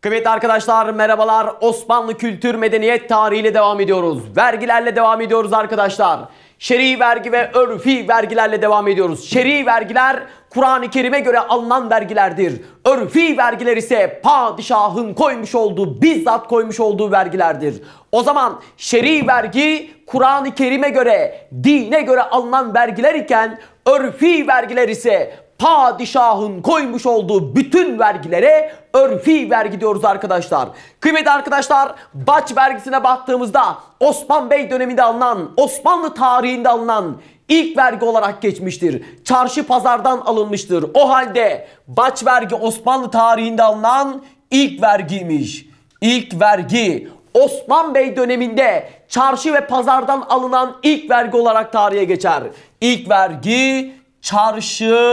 Kıymetli arkadaşlar merhabalar. Osmanlı kültür medeniyet tarihiyle devam ediyoruz. Vergilerle devam ediyoruz arkadaşlar. Şer'i vergi ve örfi vergilerle devam ediyoruz. Şer'i vergiler Kur'an-ı Kerim'e göre alınan vergilerdir. Örfi vergiler ise padişahın koymuş olduğu, bizzat koymuş olduğu vergilerdir. O zaman şer'i vergi Kur'an-ı Kerim'e göre, dine göre alınan vergiler iken Örfi vergiler ise padişahın koymuş olduğu bütün vergilere örfi vergi diyoruz arkadaşlar. Kıymetli arkadaşlar baç vergisine baktığımızda Osman Bey döneminde alınan Osmanlı tarihinde alınan ilk vergi olarak geçmiştir. Çarşı pazardan alınmıştır. O halde baç vergi Osmanlı tarihinde alınan ilk vergiymiş. İlk vergi Osman Bey döneminde çarşı ve pazardan alınan ilk vergi olarak tarihe geçer. İlk vergi çarşı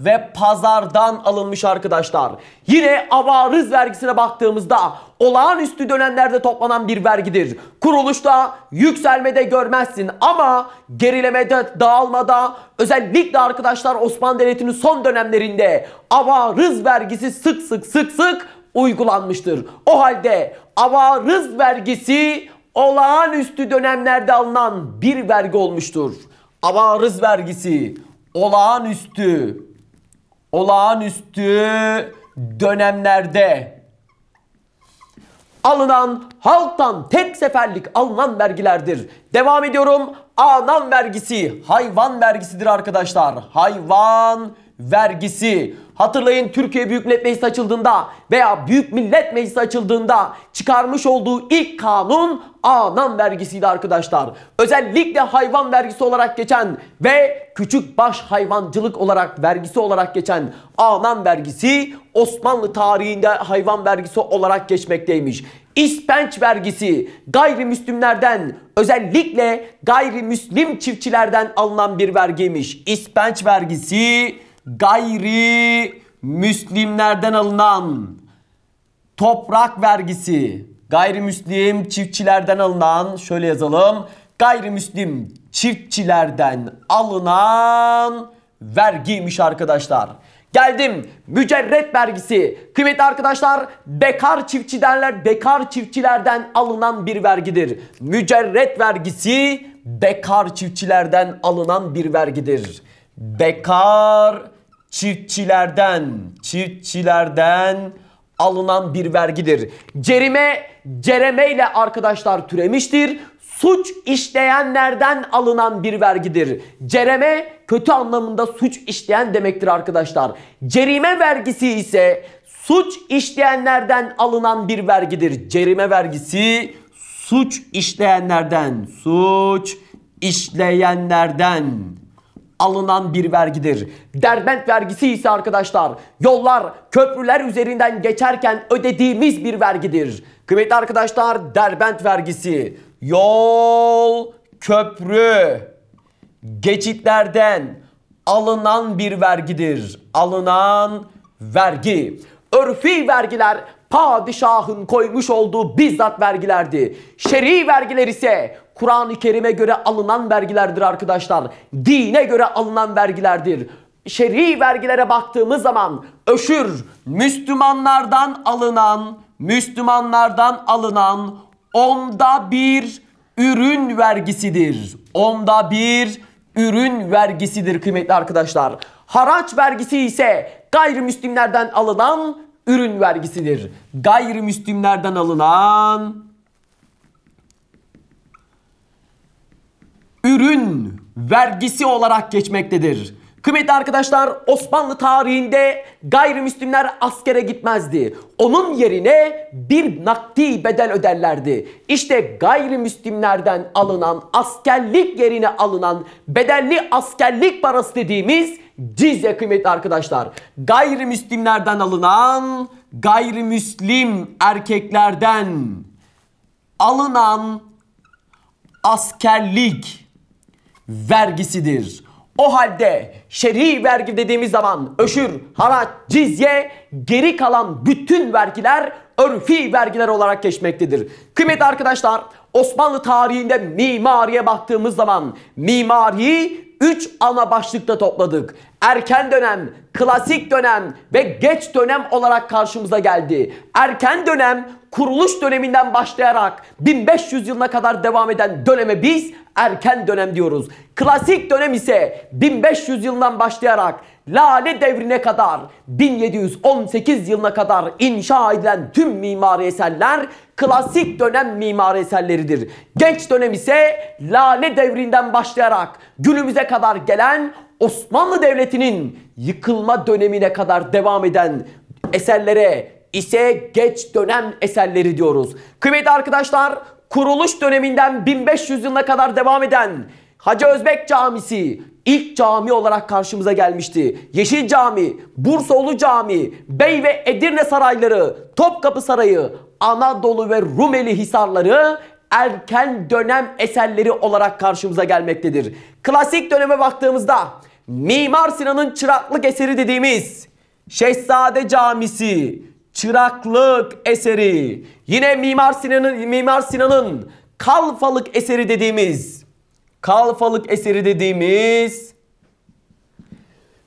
ve pazardan alınmış arkadaşlar. Yine avarız vergisine baktığımızda olağanüstü dönemlerde toplanan bir vergidir. Kuruluşta yükselmede görmezsin ama gerilemede, dağılmada özellikle arkadaşlar Osmanlı Devleti'nin son dönemlerinde avarız vergisi sık sık sık sık uygulanmıştır. O halde avarız vergisi olağanüstü dönemlerde alınan bir vergi olmuştur avarız vergisi, olağanüstü, olağanüstü dönemlerde alınan halktan tek seferlik alınan vergilerdir. Devam ediyorum. Anam vergisi hayvan vergisidir arkadaşlar. Hayvan vergisi. Hatırlayın Türkiye Büyük Millet Meclisi açıldığında veya Büyük Millet Meclisi açıldığında çıkarmış olduğu ilk kanun anam vergisiydi arkadaşlar. Özellikle hayvan vergisi olarak geçen ve küçük baş hayvancılık olarak vergisi olarak geçen anam vergisi Osmanlı tarihinde hayvan vergisi olarak geçmekteymiş. İspenç vergisi gayrimüslimlerden özellikle gayrimüslim çiftçilerden alınan bir vergiymiş. İspenç vergisi gayri Müslimlerden alınan toprak vergisi, gayrimüslim çiftçilerden alınan, şöyle yazalım, gayrimüslim çiftçilerden alınan vergiymiş arkadaşlar. Geldim mücerret vergisi. Kıymetli arkadaşlar bekar çiftçilerler bekar çiftçilerden alınan bir vergidir. Mücerret vergisi bekar çiftçilerden alınan bir vergidir. Bekar çiftçilerden, çiftçilerden alınan bir vergidir. Cerime, cereme ile arkadaşlar türemiştir. Suç işleyenlerden alınan bir vergidir. Cereme kötü anlamında suç işleyen demektir arkadaşlar. Cerime vergisi ise suç işleyenlerden alınan bir vergidir. Cerime vergisi suç işleyenlerden, suç işleyenlerden alınan bir vergidir. Derbent vergisi ise arkadaşlar yollar, köprüler üzerinden geçerken ödediğimiz bir vergidir. Kıymetli arkadaşlar derbent vergisi yol, köprü, geçitlerden alınan bir vergidir. Alınan vergi. Örfi vergiler padişahın koymuş olduğu bizzat vergilerdi. Şer'i vergiler ise Kur'an-ı Kerim'e göre alınan vergilerdir arkadaşlar. Dine göre alınan vergilerdir. Şer'i vergilere baktığımız zaman öşür Müslümanlardan alınan Müslümanlardan alınan onda bir ürün vergisidir. Onda bir ürün vergisidir kıymetli arkadaşlar. Haraç vergisi ise gayrimüslimlerden alınan ürün vergisidir. Gayrimüslimlerden alınan ürün vergisi olarak geçmektedir. Kıymetli arkadaşlar Osmanlı tarihinde gayrimüslimler askere gitmezdi. Onun yerine bir nakdi bedel öderlerdi. İşte gayrimüslimlerden alınan askerlik yerine alınan bedelli askerlik parası dediğimiz cizye kıymetli arkadaşlar. Gayrimüslimlerden alınan gayrimüslim erkeklerden alınan askerlik vergisidir. O halde şer'i vergi dediğimiz zaman öşür, haraç, cizye, geri kalan bütün vergiler örfi vergiler olarak geçmektedir. Kıymetli arkadaşlar Osmanlı tarihinde mimariye baktığımız zaman mimari 3 ana başlıkta topladık. Erken dönem, klasik dönem ve geç dönem olarak karşımıza geldi. Erken dönem kuruluş döneminden başlayarak 1500 yılına kadar devam eden döneme biz erken dönem diyoruz. Klasik dönem ise 1500 yılından başlayarak Lale devrine kadar 1718 yılına kadar inşa edilen tüm mimari eserler klasik dönem mimari eserleridir. Genç dönem ise Lale devrinden başlayarak günümüze kadar gelen Osmanlı Devleti'nin yıkılma dönemine kadar devam eden eserlere ise geç dönem eserleri diyoruz. Kıymetli arkadaşlar kuruluş döneminden 1500 yılına kadar devam eden Hacı Özbek Camisi ilk cami olarak karşımıza gelmişti. Yeşil Cami, Bursaolu Cami, Bey ve Edirne Sarayları, Topkapı Sarayı, Anadolu ve Rumeli Hisarları erken dönem eserleri olarak karşımıza gelmektedir. Klasik döneme baktığımızda Mimar Sinan'ın çıraklık eseri dediğimiz Şehzade Camisi, çıraklık eseri, yine Mimar Sinan'ın Mimar Sinan'ın Kalfalık eseri dediğimiz kalfalık eseri dediğimiz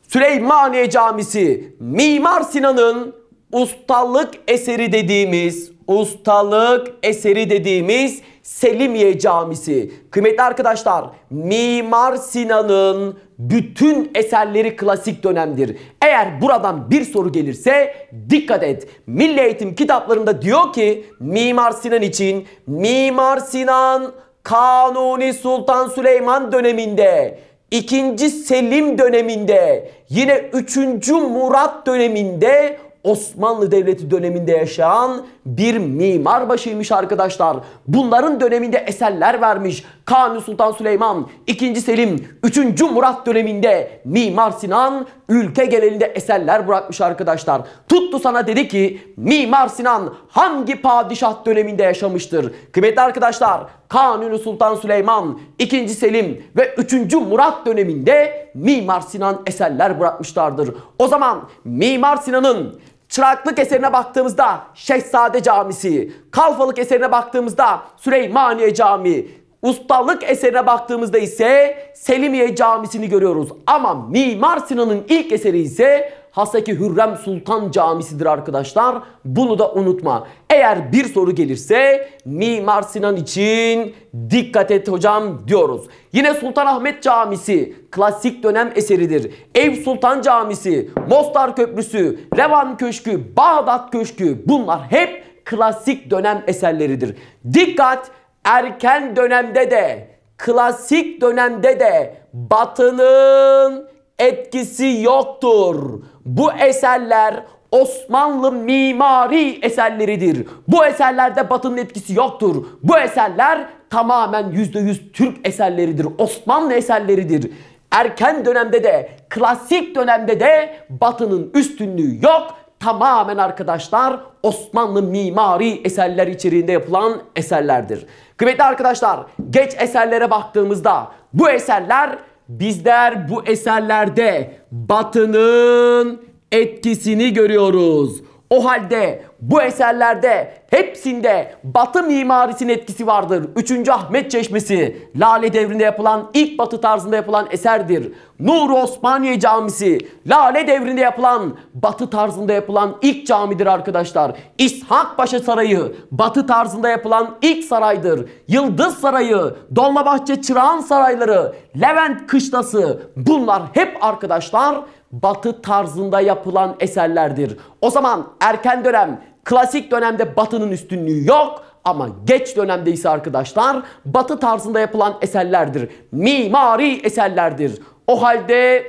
Süleymaniye Camisi Mimar Sinan'ın ustalık eseri dediğimiz ustalık eseri dediğimiz Selimiye Camisi. Kıymetli arkadaşlar Mimar Sinan'ın bütün eserleri klasik dönemdir. Eğer buradan bir soru gelirse dikkat et. Milli Eğitim kitaplarında diyor ki Mimar Sinan için Mimar Sinan Kanuni Sultan Süleyman döneminde, 2. Selim döneminde, yine 3. Murat döneminde Osmanlı Devleti döneminde yaşayan bir mimar başıymış arkadaşlar. Bunların döneminde eserler vermiş. Kanuni Sultan Süleyman, 2. Selim, 3. Murat döneminde Mimar Sinan ülke genelinde eserler bırakmış arkadaşlar. Tuttu sana dedi ki Mimar Sinan hangi padişah döneminde yaşamıştır? Kıymetli arkadaşlar Kanuni Sultan Süleyman, 2. Selim ve 3. Murat döneminde Mimar Sinan eserler bırakmışlardır. O zaman Mimar Sinan'ın Çıraklık eserine baktığımızda Şehzade Camisi, Kalfalık eserine baktığımızda Süleymaniye Camii, Ustalık eserine baktığımızda ise Selimiye Camisi'ni görüyoruz. Ama Mimar Sinan'ın ilk eseri ise Haseki Hürrem Sultan Camisi'dir arkadaşlar. Bunu da unutma. Eğer bir soru gelirse Mimar Sinan için dikkat et hocam diyoruz. Yine Sultanahmet Camisi klasik dönem eseridir. Ev Sultan Camisi, Mostar Köprüsü, Revan Köşkü, Bağdat Köşkü bunlar hep klasik dönem eserleridir. Dikkat erken dönemde de klasik dönemde de batının etkisi yoktur. Bu eserler Osmanlı mimari eserleridir. Bu eserlerde Batı'nın etkisi yoktur. Bu eserler tamamen %100 Türk eserleridir. Osmanlı eserleridir. Erken dönemde de klasik dönemde de Batı'nın üstünlüğü yok. Tamamen arkadaşlar Osmanlı mimari eserler içeriğinde yapılan eserlerdir. Kıymetli arkadaşlar geç eserlere baktığımızda bu eserler Bizler bu eserlerde batının etkisini görüyoruz. O halde bu eserlerde hepsinde batı mimarisinin etkisi vardır. 3. Ahmet Çeşmesi Lale devrinde yapılan ilk batı tarzında yapılan eserdir. Nur Osmaniye Camisi Lale devrinde yapılan batı tarzında yapılan ilk camidir arkadaşlar. İshak Paşa Sarayı batı tarzında yapılan ilk saraydır. Yıldız Sarayı, Dolmabahçe Çırağan Sarayları, Levent Kışlası bunlar hep arkadaşlar batı tarzında yapılan eserlerdir. O zaman erken dönem Klasik dönemde Batı'nın üstünlüğü yok ama geç dönemde ise arkadaşlar Batı tarzında yapılan eserlerdir. Mimari eserlerdir. O halde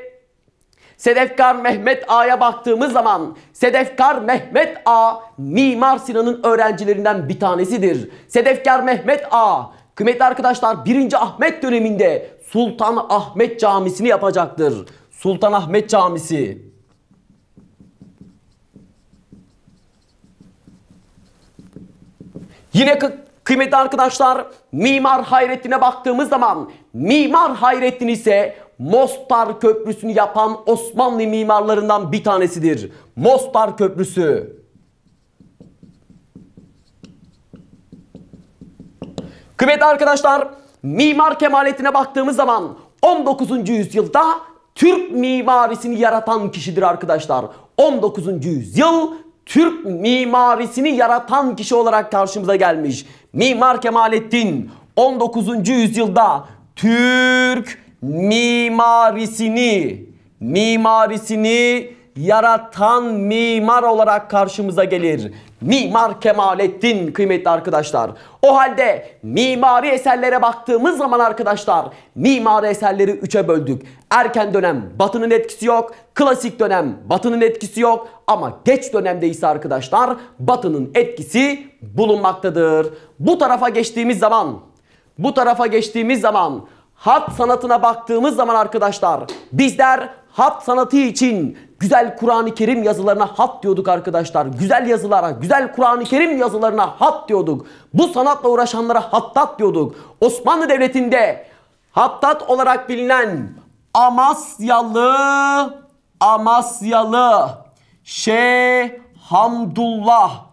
Sedefkar Mehmet A'ya baktığımız zaman Sedefkar Mehmet A, Mimar Sinan'ın öğrencilerinden bir tanesidir. Sedefkar Mehmet A, kıymetli arkadaşlar 1. Ahmet döneminde Sultan Ahmet Camisi'ni yapacaktır. Sultan Ahmet Camisi Yine kıymetli arkadaşlar Mimar Hayrettin'e baktığımız zaman Mimar Hayrettin ise Mostar Köprüsü'nü yapan Osmanlı mimarlarından bir tanesidir. Mostar Köprüsü. Kıymetli arkadaşlar Mimar Kemalettin'e baktığımız zaman 19. yüzyılda Türk mimarisini yaratan kişidir arkadaşlar. 19. yüzyıl Türk mimarisini yaratan kişi olarak karşımıza gelmiş. Mimar Kemalettin 19. yüzyılda Türk mimarisini mimarisini yaratan mimar olarak karşımıza gelir. Mimar Kemalettin kıymetli arkadaşlar. O halde mimari eserlere baktığımız zaman arkadaşlar mimari eserleri üçe böldük. Erken dönem batının etkisi yok. Klasik dönem batının etkisi yok. Ama geç dönemde ise arkadaşlar batının etkisi bulunmaktadır. Bu tarafa geçtiğimiz zaman bu tarafa geçtiğimiz zaman hat sanatına baktığımız zaman arkadaşlar bizler hat sanatı için Güzel Kur'an-ı Kerim yazılarına hat diyorduk arkadaşlar. Güzel yazılara, güzel Kur'an-ı Kerim yazılarına hat diyorduk. Bu sanatla uğraşanlara hattat diyorduk. Osmanlı Devleti'nde hattat olarak bilinen Amasyalı Amasyalı Şeyh Hamdullah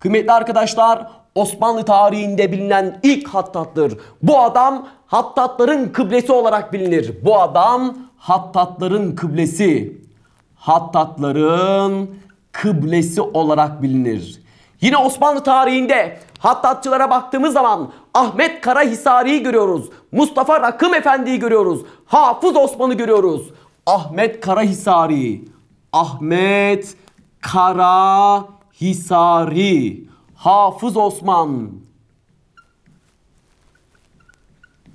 Kıymetli arkadaşlar Osmanlı tarihinde bilinen ilk hattattır. Bu adam hattatların kıblesi olarak bilinir. Bu adam hattatların kıblesi. Hattatların kıblesi olarak bilinir. Yine Osmanlı tarihinde Hattatçılara baktığımız zaman Ahmet Karahisari'yi görüyoruz. Mustafa Rakım Efendi'yi görüyoruz. Hafız Osman'ı görüyoruz. Ahmet Karahisari. Ahmet Karahisari. Hafız Osman.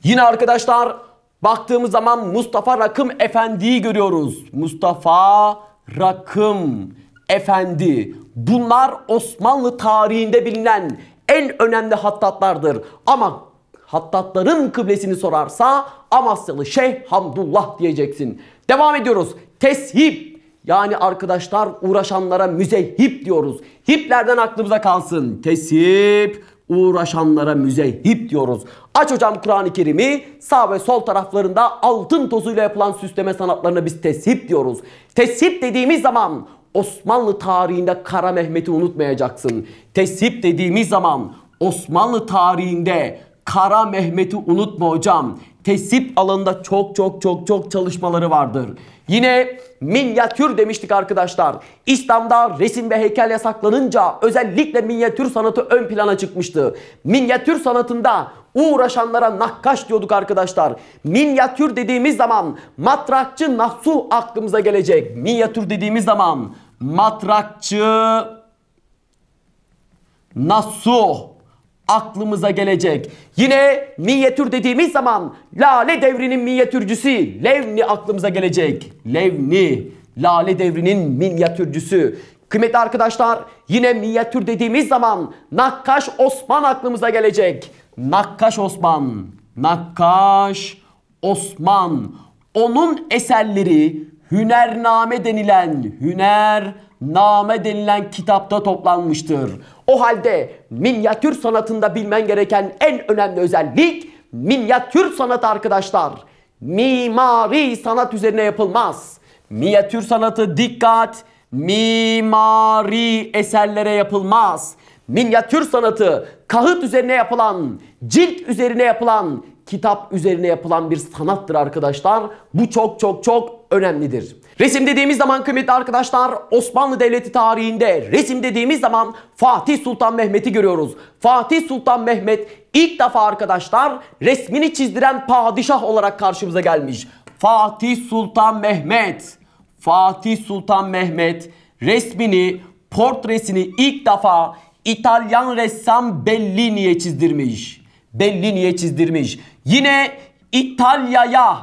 Yine arkadaşlar Baktığımız zaman Mustafa Rakım Efendi'yi görüyoruz. Mustafa Rakım Efendi. Bunlar Osmanlı tarihinde bilinen en önemli hattatlardır. Ama hattatların kıblesini sorarsa Amasyalı Şeyh Hamdullah diyeceksin. Devam ediyoruz. Teship yani arkadaşlar uğraşanlara müzehip diyoruz. Hiplerden aklımıza kalsın. Teship uğraşanlara müzehip diyoruz. Aç hocam Kur'an-ı Kerim'i sağ ve sol taraflarında altın tozuyla yapılan süsleme sanatlarına biz teship diyoruz. Teship dediğimiz zaman Osmanlı tarihinde Kara Mehmet'i unutmayacaksın. Teship dediğimiz zaman Osmanlı tarihinde Kara Mehmet'i unutma hocam tesip alanında çok çok çok çok çalışmaları vardır. Yine minyatür demiştik arkadaşlar. İslam'da resim ve heykel yasaklanınca özellikle minyatür sanatı ön plana çıkmıştı. Minyatür sanatında uğraşanlara nakkaş diyorduk arkadaşlar. Minyatür dediğimiz zaman matrakçı nasu aklımıza gelecek. Minyatür dediğimiz zaman matrakçı nasu aklımıza gelecek. Yine minyatür dediğimiz zaman Lale Devri'nin minyatürcüsü Levni aklımıza gelecek. Levni, Lale Devri'nin minyatürcüsü. Kıymetli arkadaşlar yine minyatür dediğimiz zaman Nakkaş Osman aklımıza gelecek. Nakkaş Osman, Nakkaş Osman. Onun eserleri hünername denilen, hünername denilen kitapta toplanmıştır. O halde minyatür sanatında bilmen gereken en önemli özellik minyatür sanatı arkadaşlar. Mimari sanat üzerine yapılmaz. Minyatür sanatı dikkat mimari eserlere yapılmaz. Minyatür sanatı kağıt üzerine yapılan, cilt üzerine yapılan, kitap üzerine yapılan bir sanattır arkadaşlar. Bu çok çok çok önemlidir. Resim dediğimiz zaman kıymetli arkadaşlar Osmanlı Devleti tarihinde resim dediğimiz zaman Fatih Sultan Mehmet'i görüyoruz. Fatih Sultan Mehmet ilk defa arkadaşlar resmini çizdiren padişah olarak karşımıza gelmiş. Fatih Sultan Mehmet. Fatih Sultan Mehmet resmini, portresini ilk defa İtalyan ressam Bellini'ye çizdirmiş. Bellini'ye çizdirmiş. Yine İtalya'ya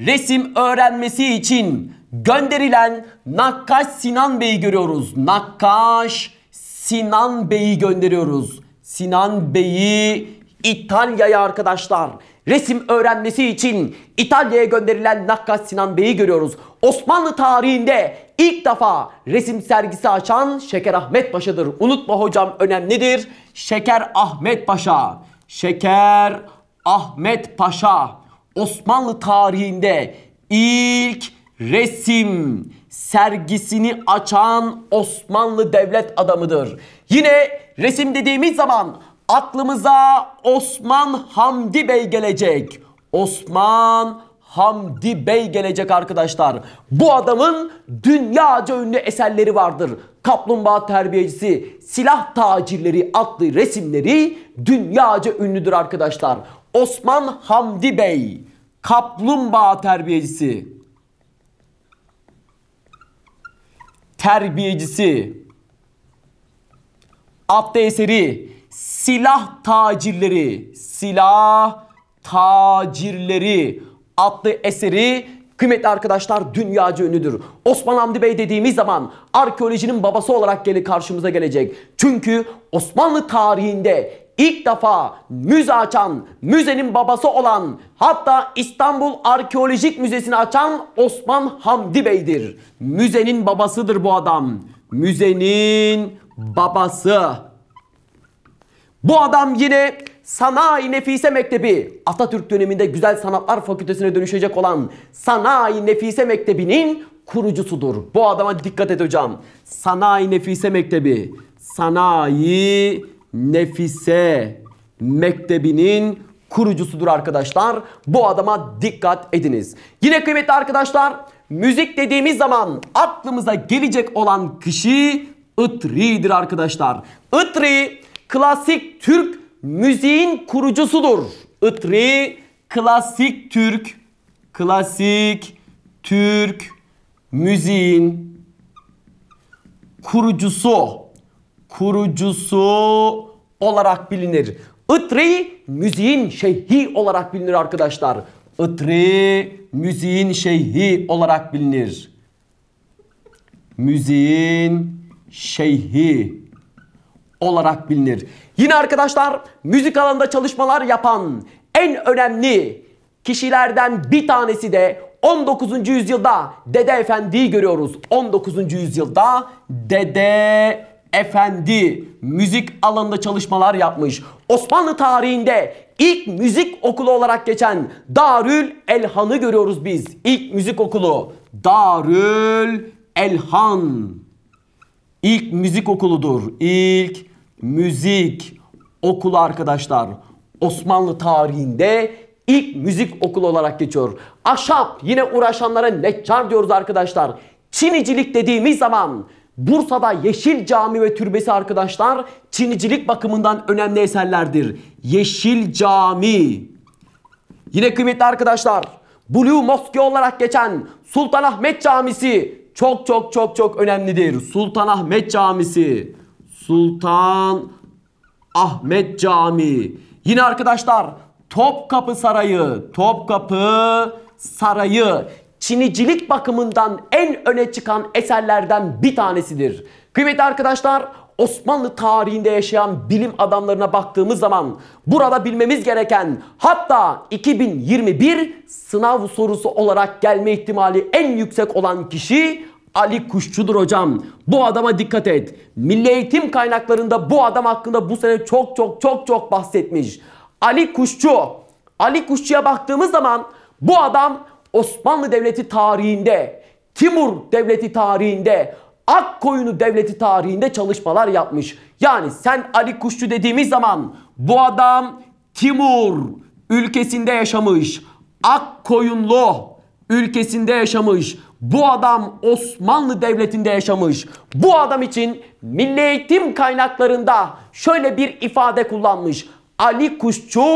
resim öğrenmesi için gönderilen Nakkaş Sinan Bey'i görüyoruz. Nakkaş Sinan Bey'i gönderiyoruz. Sinan Bey'i İtalya'ya arkadaşlar resim öğrenmesi için İtalya'ya gönderilen Nakkaş Sinan Bey'i görüyoruz. Osmanlı tarihinde ilk defa resim sergisi açan Şeker Ahmet Paşa'dır. Unutma hocam önemlidir. Şeker Ahmet Paşa. Şeker Ahmet Paşa Osmanlı tarihinde ilk resim sergisini açan Osmanlı devlet adamıdır. Yine resim dediğimiz zaman aklımıza Osman Hamdi Bey gelecek. Osman Hamdi Bey gelecek arkadaşlar. Bu adamın dünyaca ünlü eserleri vardır. Kaplumbağa terbiyecisi, silah tacirleri adlı resimleri dünyaca ünlüdür arkadaşlar. Osman Hamdi Bey, kaplumbağa terbiyecisi. terbiyecisi, eseri, silah tacirleri, silah tacirleri atlı eseri kıymetli arkadaşlar dünyaca ünlüdür. Osman Hamdi Bey dediğimiz zaman arkeolojinin babası olarak gele karşımıza gelecek. Çünkü Osmanlı tarihinde ilk defa müze açan, müzenin babası olan hatta İstanbul Arkeolojik Müzesi'ni açan Osman Hamdi Bey'dir. Müzenin babasıdır bu adam. Müzenin babası. Bu adam yine Sanayi Nefise Mektebi Atatürk döneminde Güzel Sanatlar Fakültesine dönüşecek olan Sanayi Nefise Mektebi'nin kurucusudur. Bu adama dikkat et hocam. Sanayi Nefise Mektebi. Sanayi Nefise Mektebi'nin kurucusudur arkadaşlar. Bu adama dikkat ediniz. Yine kıymetli arkadaşlar müzik dediğimiz zaman aklımıza gelecek olan kişi Itri'dir arkadaşlar. Itri klasik Türk müziğin kurucusudur. Itri klasik Türk klasik Türk müziğin kurucusu kurucusu olarak bilinir. Itri müziğin şeyhi olarak bilinir arkadaşlar. Itri müziğin şeyhi olarak bilinir. Müziğin şeyhi olarak bilinir. Yine arkadaşlar müzik alanında çalışmalar yapan en önemli kişilerden bir tanesi de 19. yüzyılda Dede Efendi'yi görüyoruz. 19. yüzyılda Dede efendi müzik alanında çalışmalar yapmış. Osmanlı tarihinde ilk müzik okulu olarak geçen Darül Elhan'ı görüyoruz biz. İlk müzik okulu Darül Elhan. İlk müzik okuludur. İlk müzik okulu arkadaşlar. Osmanlı tarihinde ilk müzik okulu olarak geçiyor. Ahşap yine uğraşanlara neccar diyoruz arkadaşlar. Çinicilik dediğimiz zaman Bursa'da Yeşil Cami ve Türbesi arkadaşlar Çinicilik bakımından önemli eserlerdir. Yeşil Cami. Yine kıymetli arkadaşlar Blue Mosque olarak geçen Sultanahmet Camisi çok çok çok çok önemlidir. Sultanahmet Camisi. Sultan Ahmet Camii. Yine arkadaşlar Topkapı Sarayı, Topkapı Sarayı Çinicilik bakımından en öne çıkan eserlerden bir tanesidir. Kıymetli arkadaşlar Osmanlı tarihinde yaşayan bilim adamlarına baktığımız zaman burada bilmemiz gereken hatta 2021 sınav sorusu olarak gelme ihtimali en yüksek olan kişi Ali Kuşçu'dur hocam. Bu adama dikkat et. Milli Eğitim kaynaklarında bu adam hakkında bu sene çok çok çok çok bahsetmiş. Ali Kuşçu. Ali Kuşçu'ya baktığımız zaman bu adam Osmanlı Devleti tarihinde, Timur Devleti tarihinde, Akkoyunlu Devleti tarihinde çalışmalar yapmış. Yani sen Ali Kuşçu dediğimiz zaman bu adam Timur ülkesinde yaşamış. Akkoyunlu ülkesinde yaşamış. Bu adam Osmanlı Devleti'nde yaşamış. Bu adam için milli eğitim kaynaklarında şöyle bir ifade kullanmış. Ali Kuşçu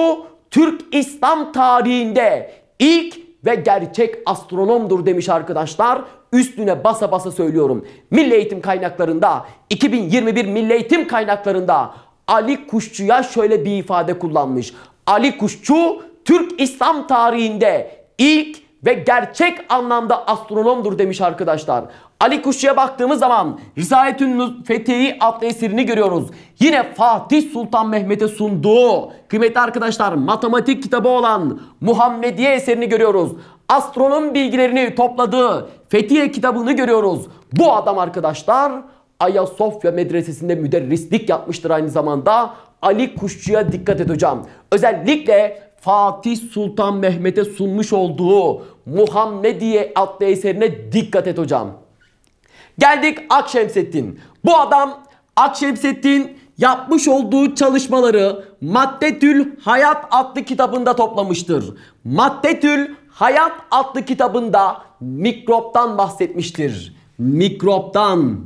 Türk İslam tarihinde ilk ve gerçek astronomdur demiş arkadaşlar. Üstüne basa basa söylüyorum. Milli Eğitim Kaynaklarında 2021 Milli Eğitim Kaynaklarında Ali Kuşçu'ya şöyle bir ifade kullanmış. Ali Kuşçu Türk İslam tarihinde ilk ve gerçek anlamda astronomdur demiş arkadaşlar. Ali Kuşçu'ya baktığımız zaman Risaletün Fetehi adlı eserini görüyoruz. Yine Fatih Sultan Mehmet'e sunduğu kıymetli arkadaşlar matematik kitabı olan Muhammediye eserini görüyoruz. Astronom bilgilerini topladığı Fethiye kitabını görüyoruz. Bu adam arkadaşlar Ayasofya Medresesi'nde müderrislik yapmıştır aynı zamanda. Ali Kuşçu'ya dikkat et hocam. Özellikle Fatih Sultan Mehmet'e sunmuş olduğu Muhammediye adlı eserine dikkat et hocam. Geldik Akşemseddin. Bu adam Akşemseddin yapmış olduğu çalışmaları Maddetül Hayat adlı kitabında toplamıştır. Maddetül Hayat adlı kitabında mikroptan bahsetmiştir. Mikroptan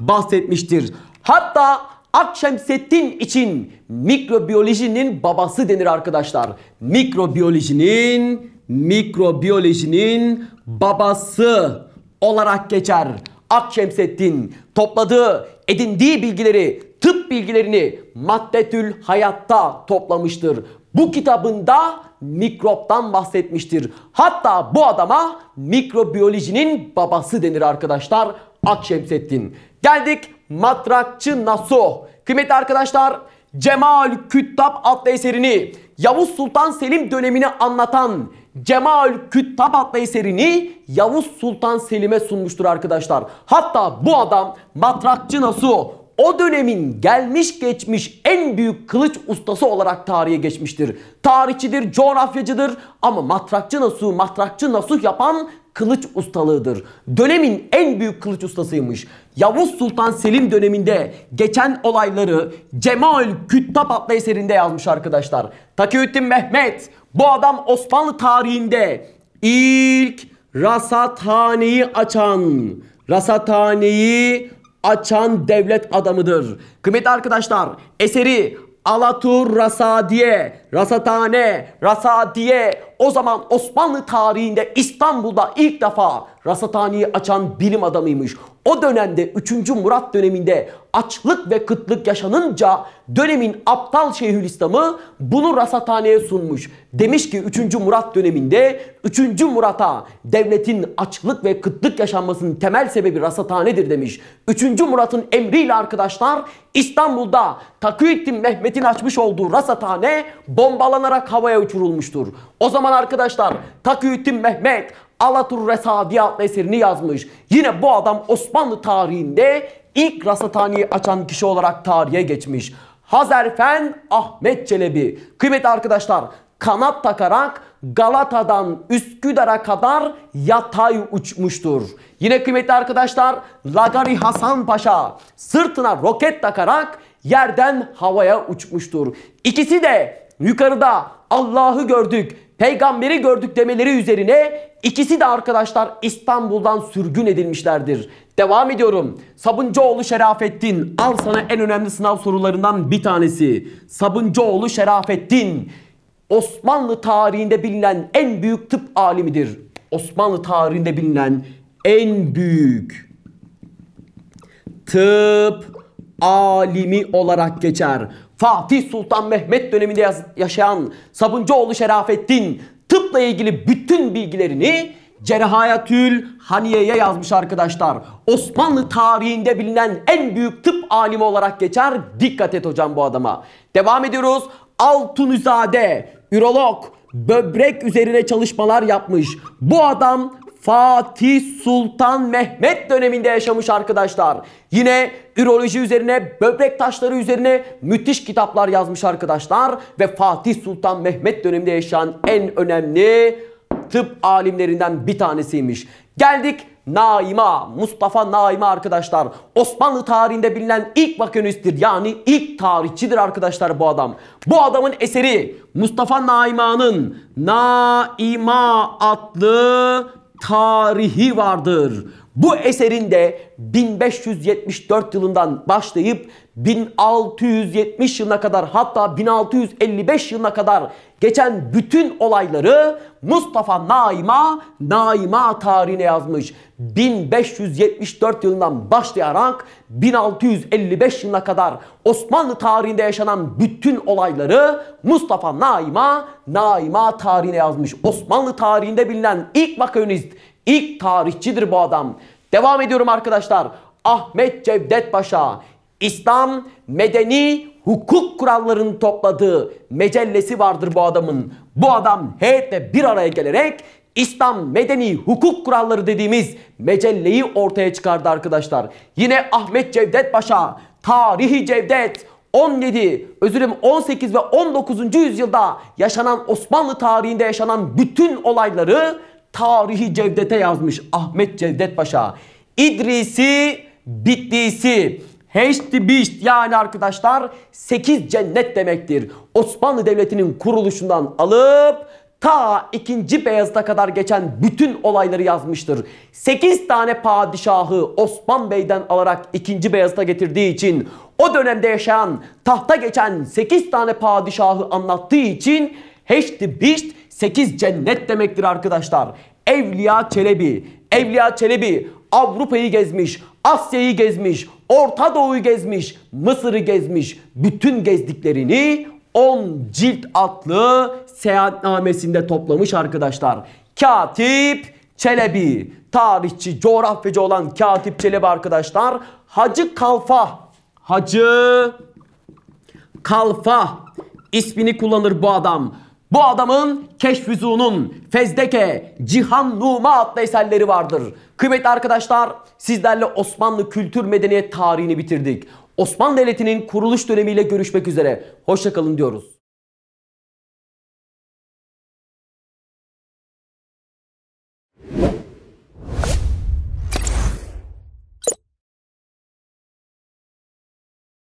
bahsetmiştir. Hatta Akşemseddin için mikrobiyolojinin babası denir arkadaşlar. Mikrobiyolojinin mikrobiyolojinin babası olarak geçer. Akşemseddin topladığı, edindiği bilgileri, tıp bilgilerini Maddetül Hayat'ta toplamıştır. Bu kitabında mikroptan bahsetmiştir. Hatta bu adama mikrobiyolojinin babası denir arkadaşlar Akşemseddin. Geldik Matrakçı Naso. Kıymetli arkadaşlar Cemal Küttab adlı eserini Yavuz Sultan Selim dönemini anlatan Cemal Küttab adlı eserini Yavuz Sultan Selim'e sunmuştur arkadaşlar. Hatta bu adam Matrakçı Nasuh o dönemin gelmiş geçmiş en büyük kılıç ustası olarak tarihe geçmiştir. Tarihçidir, coğrafyacıdır ama matrakçı nasuh, matrakçı nasuh yapan kılıç ustalığıdır. Dönemin en büyük kılıç ustasıymış. Yavuz Sultan Selim döneminde geçen olayları Cemal Küttab adlı eserinde yazmış arkadaşlar. Takiyüddin Mehmet bu adam Osmanlı tarihinde ilk rasathaneyi açan, rasathaneyi açan devlet adamıdır. Kıymetli arkadaşlar eseri Alatur Rasadiye, Rasathane, Rasadiye, o zaman Osmanlı tarihinde İstanbul'da ilk defa rasathaneyi açan bilim adamıymış. O dönemde 3. Murat döneminde açlık ve kıtlık yaşanınca dönemin aptal Şeyhülislam'ı bunu rasathaneye sunmuş. Demiş ki 3. Murat döneminde 3. Murat'a devletin açlık ve kıtlık yaşanmasının temel sebebi rasathanedir demiş. 3. Murat'ın emriyle arkadaşlar İstanbul'da Takuyettin Mehmet'in açmış olduğu rasathane bombalanarak havaya uçurulmuştur. O zaman arkadaşlar Takuyettin Mehmet Alatur Resadi adlı eserini yazmış. Yine bu adam Osmanlı tarihinde ilk rasathaneyi açan kişi olarak tarihe geçmiş. Hazerfen Ahmet Çelebi. Kıymetli arkadaşlar kanat takarak Galata'dan Üsküdar'a kadar yatay uçmuştur. Yine kıymetli arkadaşlar Lagari Hasan Paşa sırtına roket takarak yerden havaya uçmuştur. İkisi de yukarıda Allah'ı gördük, peygamberi gördük demeleri üzerine İkisi de arkadaşlar İstanbul'dan sürgün edilmişlerdir. Devam ediyorum. Sabuncuoğlu Şerafettin. Al sana en önemli sınav sorularından bir tanesi. Sabuncuoğlu Şerafettin. Osmanlı tarihinde bilinen en büyük tıp alimidir. Osmanlı tarihinde bilinen en büyük tıp alimi olarak geçer. Fatih Sultan Mehmet döneminde yaşayan Sabuncuoğlu Şerafettin tıpla ilgili bütün bilgilerini Cerahayatül Haniye'ye yazmış arkadaşlar. Osmanlı tarihinde bilinen en büyük tıp alimi olarak geçer. Dikkat et hocam bu adama. Devam ediyoruz. Altunizade, ürolog, böbrek üzerine çalışmalar yapmış. Bu adam Fatih Sultan Mehmet döneminde yaşamış arkadaşlar. Yine üroloji üzerine, böbrek taşları üzerine müthiş kitaplar yazmış arkadaşlar. Ve Fatih Sultan Mehmet döneminde yaşayan en önemli tıp alimlerinden bir tanesiymiş. Geldik Naima, Mustafa Naima arkadaşlar. Osmanlı tarihinde bilinen ilk vakanüstir. Yani ilk tarihçidir arkadaşlar bu adam. Bu adamın eseri Mustafa Naima'nın Naima adlı tarihi vardır. Bu eserinde 1574 yılından başlayıp 1670 yılına kadar hatta 1655 yılına kadar geçen bütün olayları Mustafa Naima, Naima tarihine yazmış. 1574 yılından başlayarak 1655 yılına kadar Osmanlı tarihinde yaşanan bütün olayları Mustafa Naima, Naima tarihine yazmış. Osmanlı tarihinde bilinen ilk makyonist, İlk tarihçidir bu adam. Devam ediyorum arkadaşlar. Ahmet Cevdet Paşa İslam medeni hukuk kurallarını topladığı mecellesi vardır bu adamın. Bu adam heyetle bir araya gelerek İslam medeni hukuk kuralları dediğimiz mecelleyi ortaya çıkardı arkadaşlar. Yine Ahmet Cevdet Paşa, Tarihi Cevdet 17, özürüm 18 ve 19. yüzyılda yaşanan Osmanlı tarihinde yaşanan bütün olayları tarihi Cevdet'e yazmış Ahmet Cevdet Paşa. İdrisi Bitlisi. Heşti Bişt yani arkadaşlar 8 cennet demektir. Osmanlı Devleti'nin kuruluşundan alıp ta 2. Beyazıt'a kadar geçen bütün olayları yazmıştır. 8 tane padişahı Osman Bey'den alarak 2. Beyazıt'a getirdiği için o dönemde yaşayan tahta geçen 8 tane padişahı anlattığı için Heşti Bişt 8 cennet demektir arkadaşlar. Evliya Çelebi, Evliya Çelebi Avrupa'yı gezmiş, Asya'yı gezmiş, Orta Doğu'yu gezmiş, Mısır'ı gezmiş. Bütün gezdiklerini 10 cilt adlı seyahatnamesinde toplamış arkadaşlar. Katip Çelebi, tarihçi, coğrafyacı olan Katip Çelebi arkadaşlar. Hacı Kalfa, Hacı Kalfa ismini kullanır bu adam. Bu adamın Keşfüzun'un Fezdeke, Cihan Numa adlı eserleri vardır. Kıymetli arkadaşlar sizlerle Osmanlı kültür medeniyet tarihini bitirdik. Osmanlı Devleti'nin kuruluş dönemiyle görüşmek üzere. Hoşçakalın diyoruz.